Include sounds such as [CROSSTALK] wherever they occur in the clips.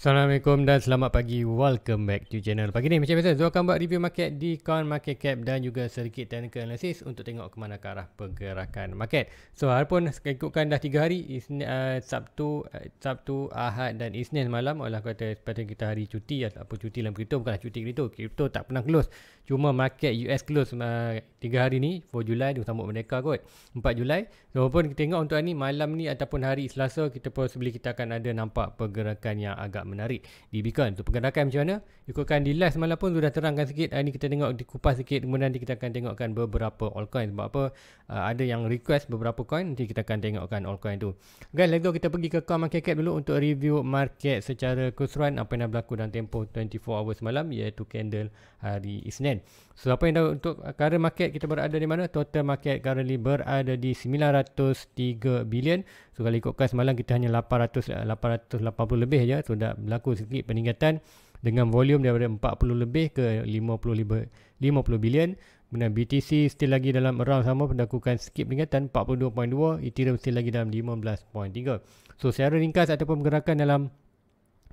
Assalamualaikum dan selamat pagi. Welcome back to channel. Pagi ni macam biasa, Zul akan buat review market di Coin Market Cap dan juga sedikit technical analysis untuk tengok ke mana ke arah pergerakan market. So, hari pun ikutkan dah 3 hari, Isnin, uh, Sabtu, uh, Sabtu, Ahad dan Isnin malam. Oleh kata sepatutnya kita hari cuti atau apa cuti dalam crypto bukanlah cuti crypto. Crypto tak pernah close. Cuma market US close uh, eh, 3 hari ni, 4 Julai, dia sambut merdeka kot. 4 Julai. So, pun kita tengok untuk hari ni, malam ni ataupun hari Selasa, kita pun kita akan ada nampak pergerakan yang agak menarik di Bitcoin. Untuk pergerakan macam mana? Ikutkan di live semalam pun sudah terangkan sikit. Hari ini kita tengok dikupas sikit. Kemudian nanti kita akan tengokkan beberapa altcoin. Sebab apa? Uh, ada yang request beberapa coin. Nanti kita akan tengokkan altcoin tu. Guys, let's go. Kita pergi ke Coin Market Cap dulu untuk review market secara keseluruhan. Apa yang dah berlaku dalam tempoh 24 hours semalam iaitu candle hari Isnin. So, apa yang dah untuk current market kita berada di mana? Total market currently berada di 903 bilion. So, kalau ikutkan semalam kita hanya 800, 880 lebih je. So, dah berlaku sedikit peningkatan dengan volume daripada 40 lebih ke 55 50 bilion kemudian BTC still lagi dalam around sama pendakukan skip peningkatan 42.2 Ethereum still lagi dalam 15.3 so secara ringkas ataupun pergerakan dalam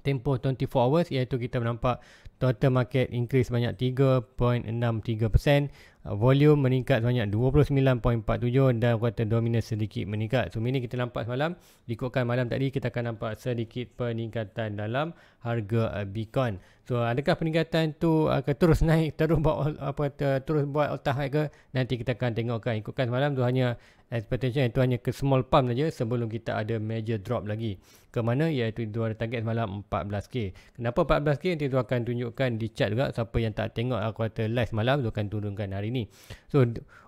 tempoh 24 hours iaitu kita nampak total market increase banyak 3.63% uh, volume meningkat banyak 29.47 dan kuota dominance sedikit meningkat so ini kita nampak semalam ikutkan malam tadi kita akan nampak sedikit peningkatan dalam harga uh, Bitcoin so adakah peningkatan tu uh, akan terus naik terus buat apa terus buat all time ke nanti kita akan tengokkan ikutkan semalam tu hanya expectation itu hanya ke small pump saja sebelum kita ada major drop lagi ke mana iaitu dua target semalam 14k kenapa 14k nanti tu akan tunjukkan di chart juga siapa yang tak tengok aku lah kata live malam tu akan turunkan hari ini. so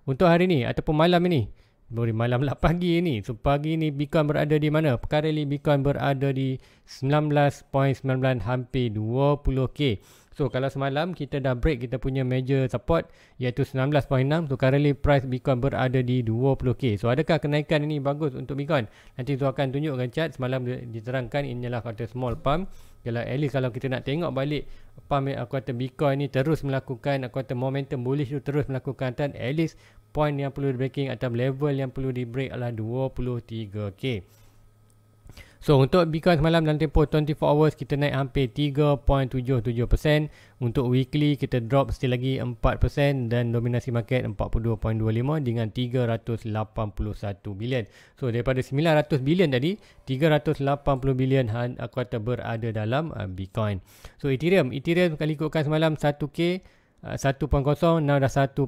untuk hari ini ataupun malam ini boleh malam lah [LAUGHS] pagi ni so pagi ini Bitcoin berada di mana perkara ni Bitcoin berada di 19.99 hampir 20k So kalau semalam kita dah break kita punya major support iaitu 19.6 So currently price Bitcoin berada di 20k So adakah kenaikan ini bagus untuk Bitcoin? Nanti tu akan tunjukkan chat semalam diterangkan ini adalah kata small pump Yalah at least kalau kita nak tengok balik pump aku kata Bitcoin ni terus melakukan aku kata momentum bullish tu terus melakukan dan at least point yang perlu di breaking atau level yang perlu di break adalah 23k. So untuk Bitcoin semalam dalam tempoh 24 hours kita naik hampir 3.77%. Untuk weekly kita drop still lagi 4% dan dominasi market 42.25 dengan 381 bilion. So daripada 900 bilion tadi 380 bilion aku kata berada dalam uh, Bitcoin. So Ethereum, Ethereum kali ikutkan semalam 1K 1.0 ah, now dah 1.1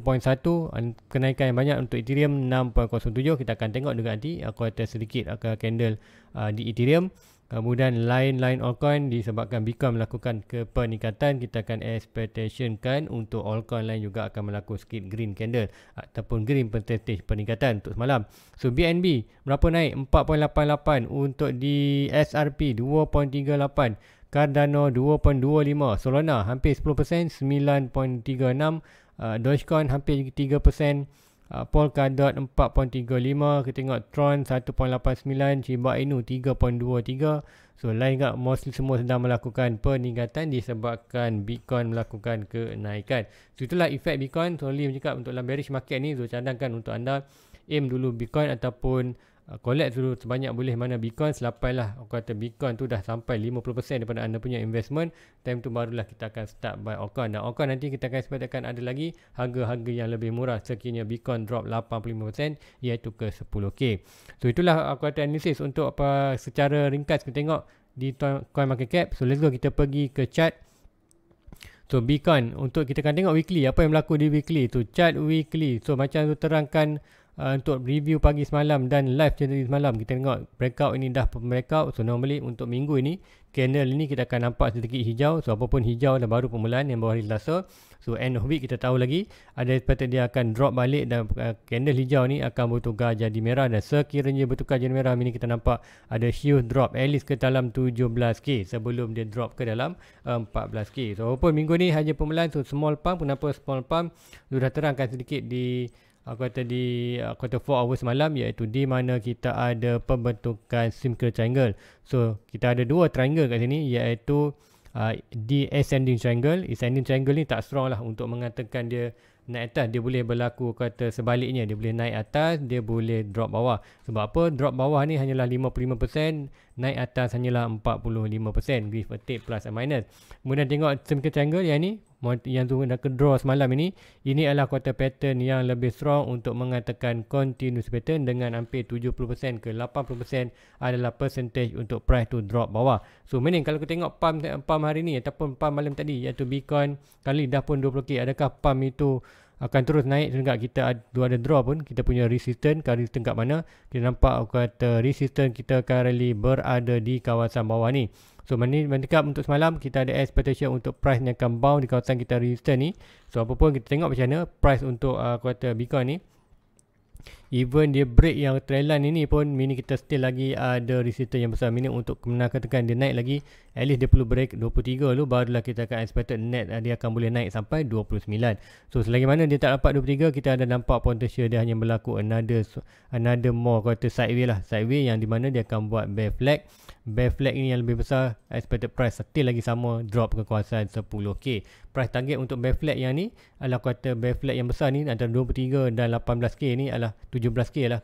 kenaikan yang banyak untuk Ethereum 6.07 kita akan tengok juga nanti aku ada sedikit ke candle ah, di Ethereum kemudian lain-lain altcoin disebabkan Bitcoin melakukan kepeningkatan kita akan expectation kan untuk altcoin lain juga akan melakukan sikit green candle ataupun green percentage peningkatan untuk semalam so BNB berapa naik 4.88 untuk di SRP 2.38 Cardano kan 2.25, Solana hampir 10%, 9.36, uh, Dogecoin hampir 3%, uh, Polkadot 4.35, kita tengok Tron 1.89, Shiba Inu 3.23. So lain tak mostly semua sedang melakukan peningkatan disebabkan Bitcoin melakukan kenaikan. So itulah efek Bitcoin. So Lim cakap untuk dalam bearish market ni, so cadangkan untuk anda aim dulu Bitcoin ataupun Uh, collect dulu sebanyak boleh mana Bitcoin selapai lah aku kata Bitcoin tu dah sampai 50% daripada anda punya investment time tu barulah kita akan start buy Ocon dan Ocon nanti kita akan sepatutkan ada lagi harga-harga yang lebih murah sekiranya Bitcoin drop 85% iaitu ke 10k so itulah aku kata analisis untuk apa secara ringkas kita tengok di coin market cap so let's go kita pergi ke chart So Bitcoin untuk kita akan tengok weekly apa yang berlaku di weekly tu chart weekly so macam tu terangkan uh, untuk review pagi semalam dan live channel semalam kita tengok breakout ini dah breakout so normally untuk minggu ini candle ini kita akan nampak sedikit hijau so apapun hijau dan baru permulaan yang baru hari selasa so end of week kita tahu lagi ada expected dia akan drop balik dan uh, candle hijau ni akan bertukar jadi merah dan sekiranya bertukar jadi merah ini kita nampak ada huge drop at least ke dalam 17k sebelum dia drop ke dalam uh, ah, 14k so apapun minggu ni hanya permulaan so small pump kenapa small pump sudah terangkan sedikit di aku kata di uh, quarter 4 hours malam iaitu di mana kita ada pembentukan simple triangle. So kita ada dua triangle kat sini iaitu uh, ascending triangle. ascending triangle ni tak strong lah untuk mengatakan dia naik atas. Dia boleh berlaku kata sebaliknya. Dia boleh naik atas, dia boleh drop bawah. Sebab apa? Drop bawah ni hanyalah 55%, naik atas hanyalah 45%. Give a take plus and minus. Kemudian tengok simple triangle yang ni yang tu dah kedraw semalam ini ini adalah quarter pattern yang lebih strong untuk mengatakan continuous pattern dengan hampir 70% ke 80% adalah percentage untuk price to drop bawah so meaning kalau kita tengok pump, pump hari ini, ataupun pump malam tadi iaitu Bitcoin kali dah pun 20k adakah pump itu akan terus naik sehingga kita dua ada draw pun kita punya resistance kali resistance mana kita nampak kata resistance kita currently berada di kawasan bawah ni So mana mana dekat untuk semalam kita ada expectation untuk price yang akan bound di kawasan kita resistance ni. So apa pun kita tengok macam mana price untuk uh, kuarter Bitcoin ni. Even dia break yang trend line ini pun mini kita still lagi ada resistance yang besar mini untuk kemenangan katakan dia naik lagi at least dia perlu break 23 dulu barulah kita akan expected net uh, dia akan boleh naik sampai 29. So selagi mana dia tak dapat 23 kita ada nampak potential dia hanya berlaku another another more kata sideways lah sideways yang di mana dia akan buat bear flag bear flag ini yang lebih besar expected price still lagi sama drop ke kekuasaan 10k price target untuk bear flag yang ni adalah kata bear flag yang besar ni antara 23 dan 18k ni adalah 17k lah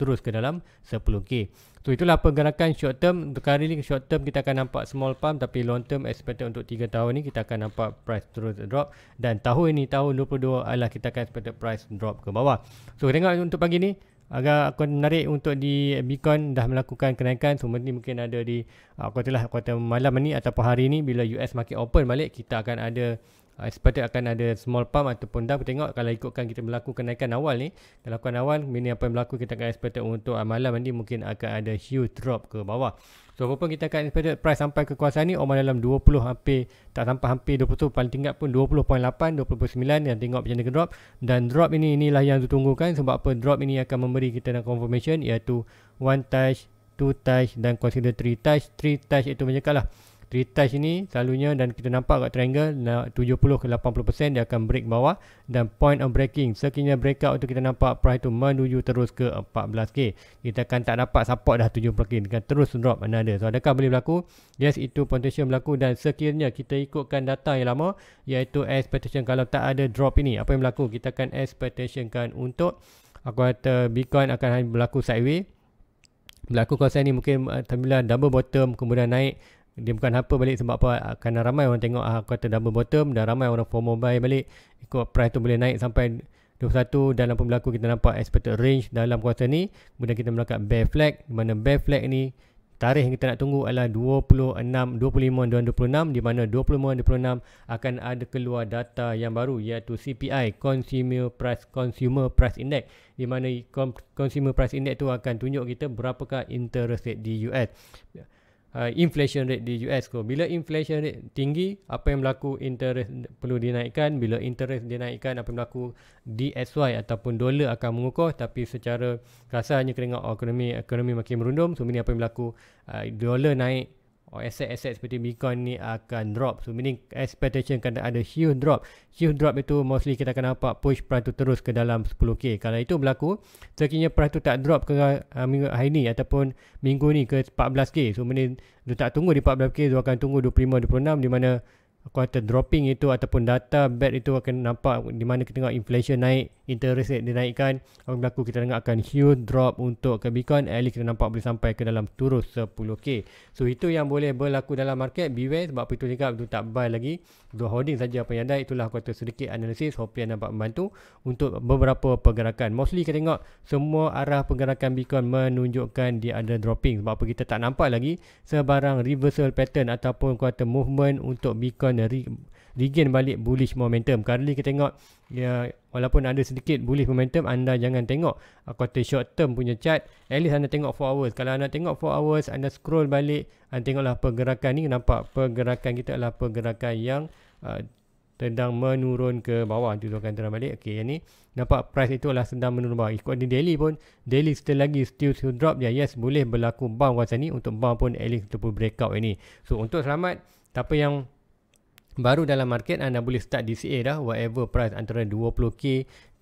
terus ke dalam 10k so itulah pergerakan short term untuk kali ni short term kita akan nampak small pump tapi long term expected untuk 3 tahun ni kita akan nampak price terus drop dan tahun ni tahun 22 adalah kita akan expected price drop ke bawah so tengok untuk pagi ni agak aku menarik untuk di Bitcoin dah melakukan kenaikan so mungkin mungkin ada di uh, kuartal lah kuartal malam ni ataupun hari ni bila US market open balik kita akan ada uh, ah, seperti akan ada small pump ataupun dump kita tengok kalau ikutkan kita melakukan kenaikan awal ni lakukan awal mini apa yang berlaku kita akan expect untuk uh, malam nanti mungkin akan ada huge drop ke bawah so apa pun kita akan expect price sampai ke kuasa ni orang dalam 20 hampir tak sampai hampir 20 tu paling tingkat pun 20.8 29 yang tengok macam mana drop dan drop ini inilah yang ditunggukan sebab apa drop ini akan memberi kita dan confirmation iaitu one touch two touch dan consider three touch three touch itu macam lah 3 ni selalunya dan kita nampak kat triangle 70 ke 80% dia akan break bawah dan point of breaking sekiranya breakout tu kita nampak price tu menuju terus ke 14k kita akan tak dapat support dah 70k dengan terus drop mana ada. so adakah boleh berlaku yes itu potential berlaku dan sekiranya kita ikutkan data yang lama iaitu expectation kalau tak ada drop ini apa yang berlaku kita akan expectationkan untuk aku kata bitcoin akan berlaku sideways berlaku kawasan ni mungkin apabila eh, double bottom kemudian naik dia bukan apa balik sebab apa ah, kerana ramai orang tengok ah, kata double bottom dan ramai orang FOMO mobile balik ikut price tu boleh naik sampai 21 dan apa kita nampak expected range dalam kuasa ni kemudian kita melakukan bear flag di mana bear flag ni tarikh yang kita nak tunggu adalah 26, 25 dan 26 di mana 25 dan 26 akan ada keluar data yang baru iaitu CPI Consumer Price Consumer Price Index di mana Consumer Price Index tu akan tunjuk kita berapakah interest rate di US uh, inflation rate di US tu. Bila inflation rate tinggi, apa yang berlaku interest perlu dinaikkan. Bila interest dinaikkan, apa yang berlaku DSY ataupun dolar akan mengukuh. Tapi secara kasarnya kena tengok oh, ekonomi, ekonomi makin merundum. So, ini apa yang berlaku uh, dolar naik or aset-aset seperti Bitcoin ni akan drop. So meaning expectation kena ada huge drop. Huge drop itu mostly kita akan nampak push price tu terus ke dalam 10k. Kalau itu berlaku, sekiranya price tu tak drop ke uh, minggu hari ni ataupun minggu ni ke 14k. So meaning dia tak tunggu di 14k, dia akan tunggu 25 26 di mana quarter dropping itu ataupun data bad itu akan nampak di mana kita tengok inflation naik interest rate dinaikkan apa yang berlaku kita dengar akan huge drop untuk ke Bitcoin at least kita nampak boleh sampai ke dalam turun 10k so itu yang boleh berlaku dalam market beware sebab itu juga itu tak buy lagi Dua holding saja apa yang ada itulah kata sedikit analisis hopefully anda dapat membantu untuk beberapa pergerakan mostly kita tengok semua arah pergerakan Bitcoin menunjukkan dia ada dropping sebab apa kita tak nampak lagi sebarang reversal pattern ataupun kuat movement untuk Bitcoin dari regain balik bullish momentum. Currently kita tengok ya, walaupun ada sedikit bullish momentum anda jangan tengok ah, quarter short term punya chart. At least anda tengok 4 hours. Kalau anda tengok 4 hours anda scroll balik anda tengoklah pergerakan ni nampak pergerakan kita adalah pergerakan yang uh, sedang menurun ke bawah tu tuan terang balik okey yang ni nampak price itu adalah sedang menurun bawah ikut di daily pun daily still lagi still still drop dia ya, yes boleh berlaku bang kuasa ni untuk bang pun at least ataupun breakout ini so untuk selamat siapa yang baru dalam market anda boleh start DCA dah whatever price antara 20k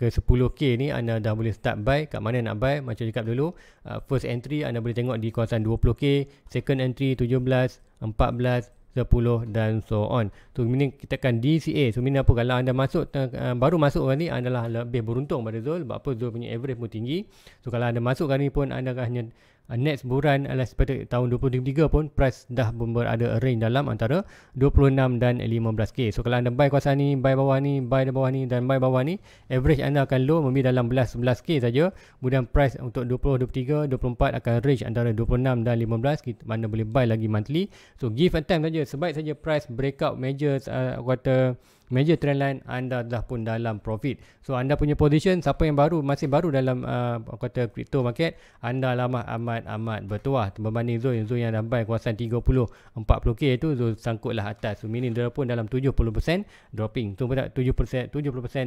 ke 10k ni anda dah boleh start buy kat mana nak buy macam cakap dulu uh, first entry anda boleh tengok di kawasan 20k second entry 17 14 10 dan so on tu so, meaning kita akan DCA so meaning apa kalau anda masuk uh, uh, baru masuk kali ini anda lah lebih beruntung pada Zul sebab apa Zul punya average pun tinggi so kalau anda masuk kali ini pun anda akan hanya uh, ah, next buran LS Patek tahun 2023 pun price dah berada range dalam antara 26 dan 15k. So kalau anda buy kawasan ni, buy bawah ni, buy bawah ni dan buy bawah ni, average anda akan low mungkin dalam 11 11k saja. Kemudian price untuk 20 23 24 akan range antara 26 dan 15 kita mana boleh buy lagi monthly. So give a time saja sebaik saja price breakout major uh, ah, quarter major trend line anda dah pun dalam profit. So anda punya position siapa yang baru masih baru dalam uh, kata crypto market anda lama amat amat bertuah berbanding zone zone yang sampai buy kuasa 30 40k itu zone sangkutlah atas. So meaning dia pun dalam 70% dropping. Tu pun 7% 70%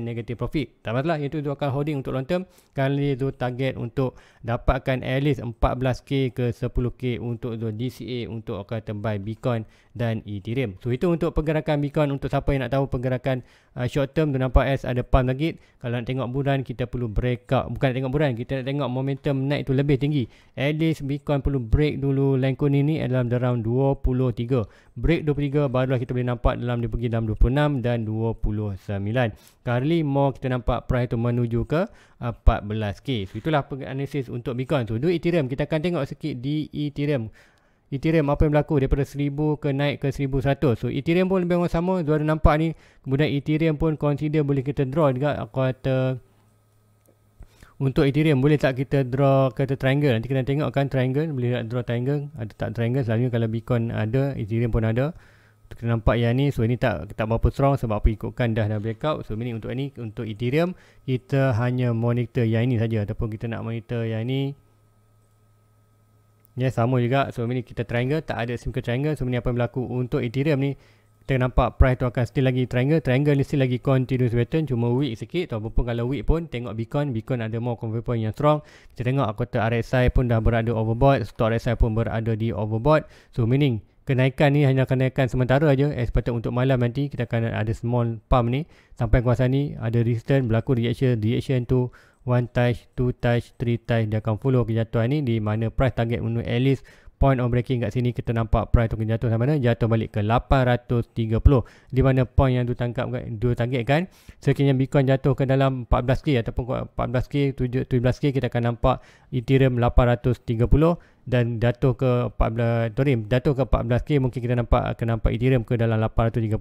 negative profit. Tak masalah itu dia akan holding untuk long term. Kali tu target untuk dapatkan at least 14k ke 10k untuk zone DCA untuk akan buy Bitcoin dan Ethereum. So itu untuk pergerakan Bitcoin untuk siapa yang nak tahu pergerakan uh, short term tu nampak S ada pump lagi. Kalau nak tengok bulan kita perlu breakout. Bukan nak tengok bulan, kita nak tengok momentum naik tu lebih tinggi. At least Bitcoin perlu break dulu Lincoln ini dalam around 23. Break 23 barulah kita boleh nampak dalam dia pergi dalam 26 dan 29. Currently more kita nampak price tu menuju ke 14k. Uh, so itulah analisis untuk Bitcoin. So do Ethereum kita akan tengok sikit di Ethereum. Ethereum apa yang berlaku daripada 1000 ke naik ke 1100. So Ethereum pun lebih kurang sama. Dua ada nampak ni. Kemudian Ethereum pun consider boleh kita draw juga. Aku kata untuk Ethereum boleh tak kita draw kata triangle. Nanti kita tengok kan triangle. Boleh tak draw triangle. Ada tak triangle. Selalu kalau Bitcoin ada, Ethereum pun ada. So, kita nampak yang ni. So ini tak tak berapa strong sebab apa ikutkan dah dah breakout. So ini untuk ini untuk Ethereum. Kita hanya monitor yang ini saja. Ataupun kita nak monitor yang ini. Ya yeah, sama juga so ini kita triangle tak ada simple triangle so ini apa yang berlaku untuk Ethereum ni kita nampak price tu akan still lagi triangle triangle ni still lagi continuous pattern cuma weak sikit pun kalau weak pun tengok Bitcoin Bitcoin ada more confirm point yang strong kita tengok akota RSI pun dah berada overbought stock RSI pun berada di overbought so meaning kenaikan ni hanya kenaikan sementara aja as patut untuk malam nanti kita akan ada small pump ni sampai kuasa ni ada resistance berlaku reaction reaction tu one touch, two touch, three touch dia akan follow kejatuhan ni di mana price target menu at least point on breaking kat sini kita nampak price token jatuh sama mana jatuh balik ke 830 di mana point yang tu tangkap kan dua target kan sekiranya bitcoin jatuh ke dalam 14k ataupun 14k 17k kita akan nampak ethereum 830 dan jatuh ke 14 sorry jatuh ke 14k mungkin kita nampak akan nampak ethereum ke dalam 830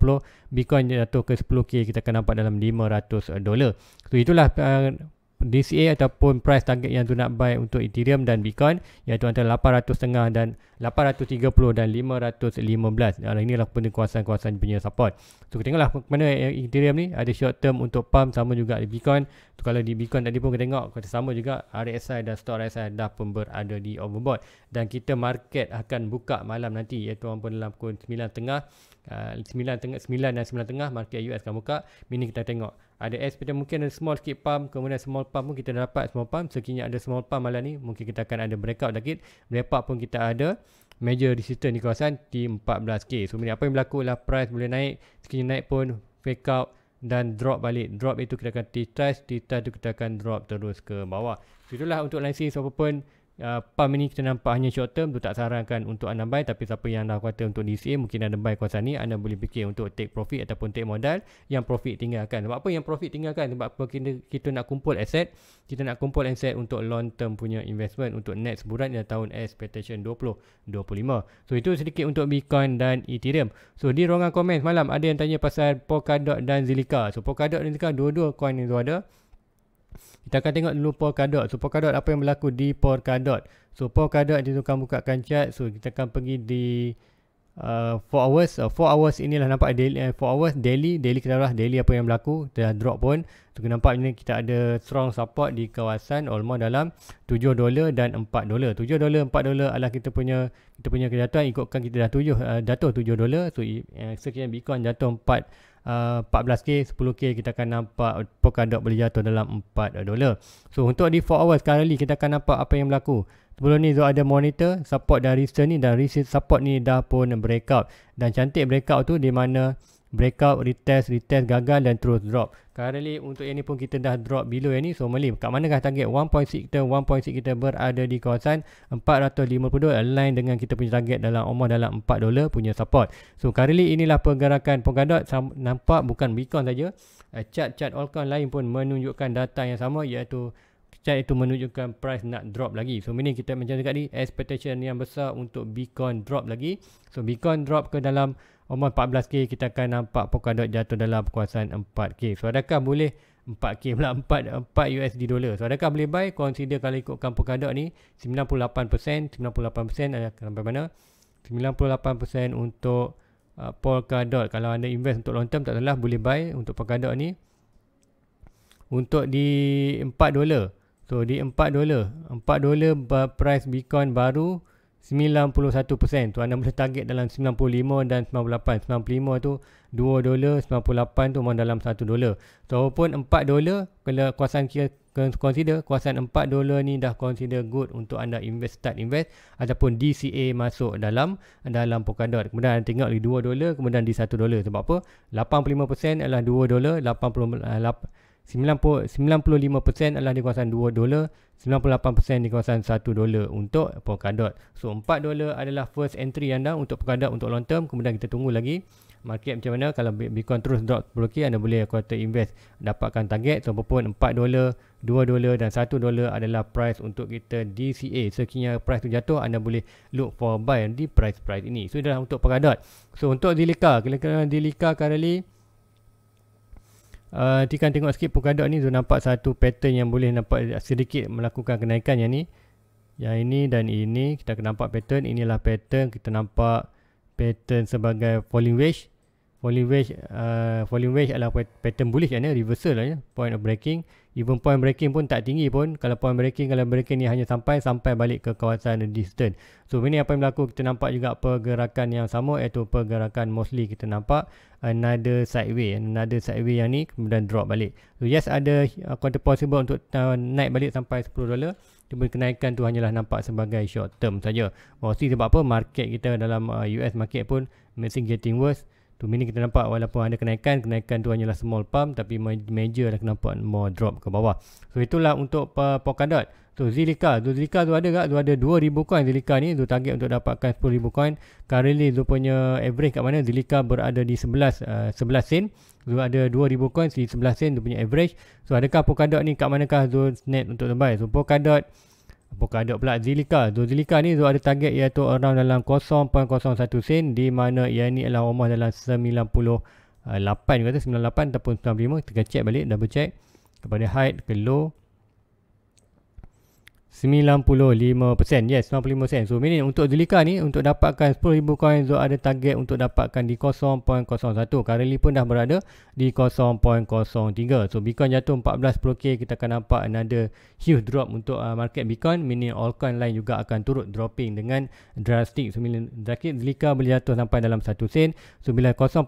bitcoin jatuh ke 10k kita akan nampak dalam 500 dolar so itulah uh, DCA ataupun price target yang tu nak buy untuk Ethereum dan Bitcoin iaitu antara 800 setengah dan 830 dan 515. Dan inilah pun kuasa-kuasa punya support. So kita tengoklah mana Ethereum ni ada short term untuk pump sama juga di Bitcoin. Tu kalau di Bitcoin tadi pun kita tengok kata sama juga RSI dan stock RSI dah pun berada di overbought dan kita market akan buka malam nanti iaitu pun dalam pukul 9 tengah 9 ah, market US akan buka. Mini kita tengok ada air seperti mungkin ada small sikit pump kemudian small pump pun kita dapat small pump sekiranya ada small pump malam ni mungkin kita akan ada breakout sedikit breakout pun kita ada major resistance di kawasan di 14k so ini apa yang berlaku lah price boleh naik sekiranya naik pun fake out dan drop balik drop itu kita akan retest retest itu kita akan drop terus ke bawah so itulah untuk analisis apa pun Ah, pump ini kita nampak hanya short term tu tak sarankan untuk anda buy tapi siapa yang dah kuatir untuk DCA mungkin anda buy kawasan ni anda boleh fikir untuk take profit ataupun take modal yang profit tinggalkan sebab apa yang profit tinggalkan sebab apa kita, kita nak kumpul asset, kita nak kumpul asset untuk long term punya investment untuk next bulan dan tahun expectation 20, 25. so itu sedikit untuk Bitcoin dan Ethereum so di ruangan komen malam ada yang tanya pasal Polkadot dan Zilliqa so Polkadot dan Zilliqa dua-dua coin yang ada kita akan tengok dulu Polkadot. So Polkadot apa yang berlaku di Polkadot. So Polkadot itu kamu bukakan chart. So kita akan pergi di 4 uh, hours. 4 uh, hours inilah nampak 4 uh, eh, hours daily. Daily kita lah daily apa yang berlaku. Kita dah drop pun. So nampak ni kita ada strong support di kawasan almost dalam 7 dolar dan 4 dolar. 7 dolar 4 dolar adalah kita punya kita punya kejatuhan ikutkan kita dah tujuh uh, jatuh 7 So uh, sekian Bitcoin jatuh 4 uh, 14k 10k kita akan nampak Polkadot boleh jatuh dalam 4 dolar so untuk di 4 hours currently kita akan nampak apa yang berlaku Sebelum ni Zul ada monitor support dari resist ni dan resist support ni dah pun breakout. Dan cantik breakout tu di mana breakout, retest, retest, gagal dan terus drop. Currently untuk yang ni pun kita dah drop below yang ni. So Malim, kat manakah target 1.6 kita? 1.6 kita berada di kawasan 450 align dengan kita punya target dalam omah dalam 4 dolar punya support. So currently inilah pergerakan Polkadot. Nampak bukan Bitcoin saja. Eh, Chat-chat all account lain pun menunjukkan data yang sama iaitu chart itu menunjukkan price nak drop lagi. So ini kita macam dekat ni expectation yang besar untuk Bitcoin drop lagi. So Bitcoin drop ke dalam umur 14K kita akan nampak Polkadot jatuh dalam kuasaan 4K. So adakah boleh 4K pula 4, [LAUGHS] 4 USD dolar. So adakah boleh buy? Consider kalau ikutkan Polkadot ni 98% 98% ada sampai mana? 98% untuk uh, Polkadot. Kalau anda invest untuk long term tak salah boleh buy untuk Polkadot ni untuk di 4 dolar. So di 4 dolar. 4 dolar price Bitcoin baru 91% tu anda boleh target dalam 95 dan 98 95 tu 2 dolar 98 tu memang dalam 1 dolar so walaupun 4 dolar kena kuasaan consider kuasaan 4 dolar ni dah consider good untuk anda invest start invest ataupun DCA masuk dalam dalam Polkadot kemudian anda tengok di 2 dolar kemudian di 1 dolar sebab apa 85% adalah 2 dolar 88 95% adalah di kawasan 2 dolar, 98% di kawasan 1 dolar untuk Polkadot. So 4 dolar adalah first entry anda untuk Polkadot untuk long term. Kemudian kita tunggu lagi market macam mana. Kalau Bitcoin terus drop 10 anda boleh quarter invest dapatkan target. So apapun 4 dolar, 2 dolar dan 1 dolar adalah price untuk kita DCA. Sekiranya price tu jatuh anda boleh look for buy di price-price ini. So adalah untuk Polkadot. So untuk Zilliqa, kalau Zilliqa currently Nanti uh, kan tengok sikit Polkadot ni Zul nampak satu pattern yang boleh nampak sedikit melakukan kenaikan yang ni Yang ini dan ini Kita akan nampak pattern Inilah pattern Kita nampak pattern sebagai falling wedge Falling wedge uh, Falling wedge adalah pattern bullish kan ya Reversal lah ya Point of breaking Even point breaking pun tak tinggi pun. Kalau point breaking, kalau breaking ni hanya sampai, sampai balik ke kawasan distant. So, ini apa yang berlaku. Kita nampak juga pergerakan yang sama. Iaitu pergerakan mostly kita nampak another sideway. Another sideway yang ni kemudian drop balik. So, yes, ada uh, quarter possible untuk uh, naik balik sampai $10. Cuma kenaikan tu hanyalah nampak sebagai short term saja. Mostly sebab apa? Market kita dalam US uh, market pun mixing getting worse. Tu mini kita nampak walaupun ada kenaikan, kenaikan tu hanyalah small pump tapi major dah nampak more drop ke bawah. So itulah untuk uh, Polkadot. Tu Zilika, tu Zilika tu ada tak? Tu ada 2000 coin Zilika ni, tu target untuk dapatkan 10000 coin. Currently tu punya average kat mana? Zilika berada di 11 uh, 11 sen. Tu ada 2000 coin di 11 sen tu punya average. So adakah Polkadot ni kat manakah zone net untuk buy? So Polkadot Bukan ada pula Zilika. So, Zilika ni so ada target iaitu orang dalam 0.01 sen di mana ia ni adalah rumah dalam 98 kata 98 ataupun 95. Kita check balik double check kepada height ke low 95%. Yes, 95%. So, minit untuk Zulika ni untuk dapatkan 10,000 coin, Zul ada target untuk dapatkan di 0.01. Currently pun dah berada di 0.03. So, Bitcoin jatuh 14.10k. Kita akan nampak another huge drop untuk uh, market Bitcoin. Mini all coin lain juga akan turut dropping dengan drastic. So, minit drastic Zulika boleh jatuh sampai dalam 1 sen. So, bila 0.01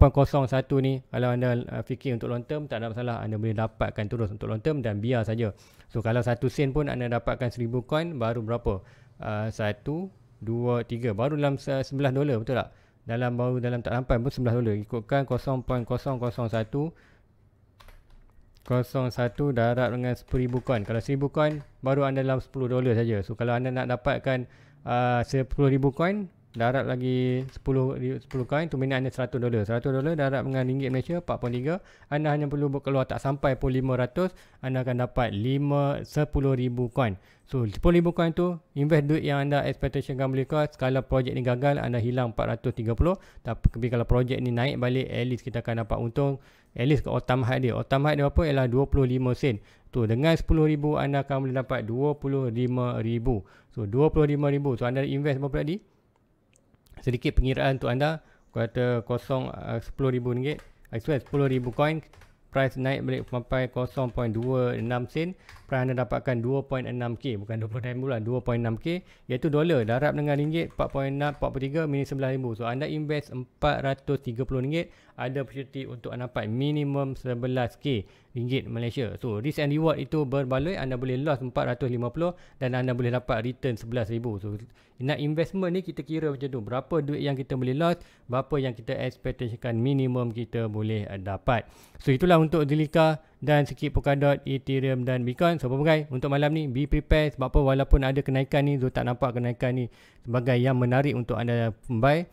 ni, kalau anda uh, fikir untuk long term, tak ada masalah. Anda boleh dapatkan terus untuk long term dan biar saja. So kalau satu sen pun anda dapatkan seribu coin baru berapa? Uh, satu, dua, tiga. Baru dalam sebelah dolar betul tak? Dalam baru dalam tak sampai pun sebelah dolar. Ikutkan 0.001. 01 darab dengan 10,000 coin. Kalau seribu coin baru anda dalam sepuluh dolar saja. So kalau anda nak dapatkan ah, sepuluh ribu coin darat lagi 10 10 coin tu minat hanya 100 dolar. 100 dolar darat dengan ringgit Malaysia 4.3. Anda hanya perlu keluar tak sampai pun 500, anda akan dapat 5 10,000 coin. So 10,000 coin tu invest duit yang anda expectation kan boleh kau. Kalau projek ni gagal anda hilang 430. Tapi kalau projek ni naik balik at least kita akan dapat untung at least ke otam high dia. otam high dia apa? Ialah 25 sen. Tu dengan 10,000 anda akan boleh dapat 25,000. So 25,000. So anda invest berapa tadi? sedikit pengiraan untuk anda kata kosong eh, uh, 10000 ringgit as well 10000 coin price naik balik sampai 0.26 sen Anda dapatkan 2.6k bukan 29 bulan 2.6k iaitu dolar darab dengan ringgit 4.6 43 minus 9000 so anda invest 430 ringgit ada opportunity untuk anda dapat minimum 11k ringgit Malaysia so risk and reward itu berbaloi anda boleh loss 450 dan anda boleh dapat return 11000 so nak investment ni kita kira macam tu berapa duit yang kita boleh loss berapa yang kita expectationkan minimum kita boleh dapat so itulah untuk Delica dan sikit Polkadot, Ethereum dan Bitcoin. So, apa-apa guys, untuk malam ni, be prepared sebab apa walaupun ada kenaikan ni, Zul tak nampak kenaikan ni sebagai yang menarik untuk anda buy.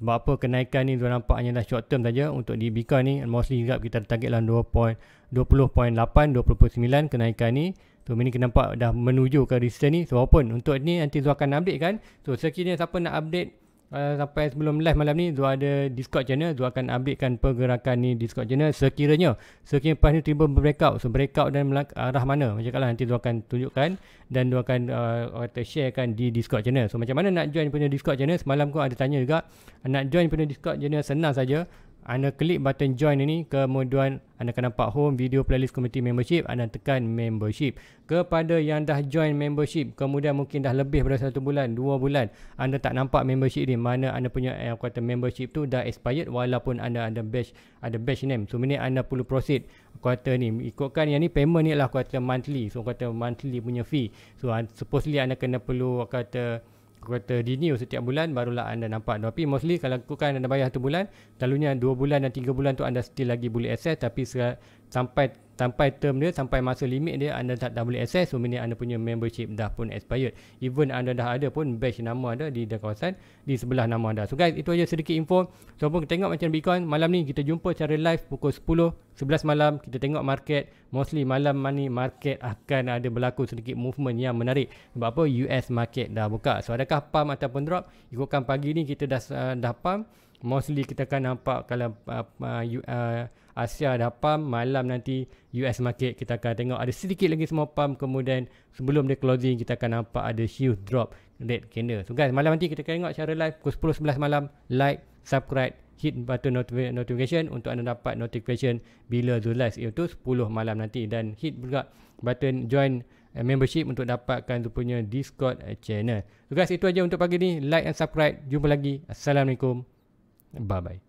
Sebab apa kenaikan ni Zul nampak hanya hanyalah short term saja untuk di Bitcoin ni. Mostly juga kita ada target dalam 2.20.8, 2.29 kenaikan ni. So, ini kita nampak dah menuju ke resistance ni. So, pun untuk ni nanti Zul akan update kan. So, sekiranya siapa nak update Uh, sampai sebelum live malam ni Zul ada Discord channel Zul akan updatekan pergerakan ni Discord channel Sekiranya Sekiranya lepas ni tiba breakout So breakout dan melang- arah mana Macam kalau nanti Zul akan tunjukkan Dan Zul akan uh, eh, kata sharekan di Discord channel So macam mana nak join punya Discord channel Semalam pun ada tanya juga Nak join punya Discord channel senang saja anda klik button join ini kemudian anda akan nampak home video playlist community membership anda tekan membership kepada yang dah join membership kemudian mungkin dah lebih pada satu bulan dua bulan anda tak nampak membership ni mana anda punya yang eh, kata membership tu dah expired walaupun anda ada badge ada badge name so ini anda perlu proceed kata ni ikutkan yang ni payment ni lah kata monthly so kata monthly punya fee so supposedly anda kena perlu kata kuota renew setiap bulan barulah anda nampak tapi mostly kalau lakukan anda bayar satu bulan selalunya dua bulan dan tiga bulan tu anda still lagi boleh access tapi sampai sampai term dia sampai masa limit dia anda tak dah boleh access so ini anda punya membership dah pun expired even anda dah ada pun batch nama anda di kawasan di sebelah nama anda so guys itu aja sedikit info so pun kita tengok macam Bitcoin malam ni kita jumpa secara live pukul 10 11 malam kita tengok market mostly malam ni market akan ada berlaku sedikit movement yang menarik sebab apa US market dah buka so adakah pump ataupun drop ikutkan pagi ni kita dah uh, dah pump mostly kita akan nampak kalau uh, uh, uh, Asia ada pump malam nanti US market kita akan tengok ada sedikit lagi semua pump kemudian sebelum dia closing kita akan nampak ada huge drop red candle so guys malam nanti kita akan tengok secara live pukul 10 11 malam like subscribe hit button notification untuk anda dapat notification bila Zulaz iaitu 10 malam nanti dan hit juga button join eh, membership untuk dapatkan tu punya discord eh, channel so guys itu aja untuk pagi ni like and subscribe jumpa lagi assalamualaikum bye bye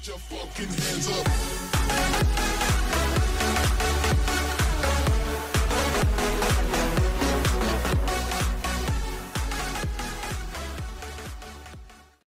Put your fucking hands up.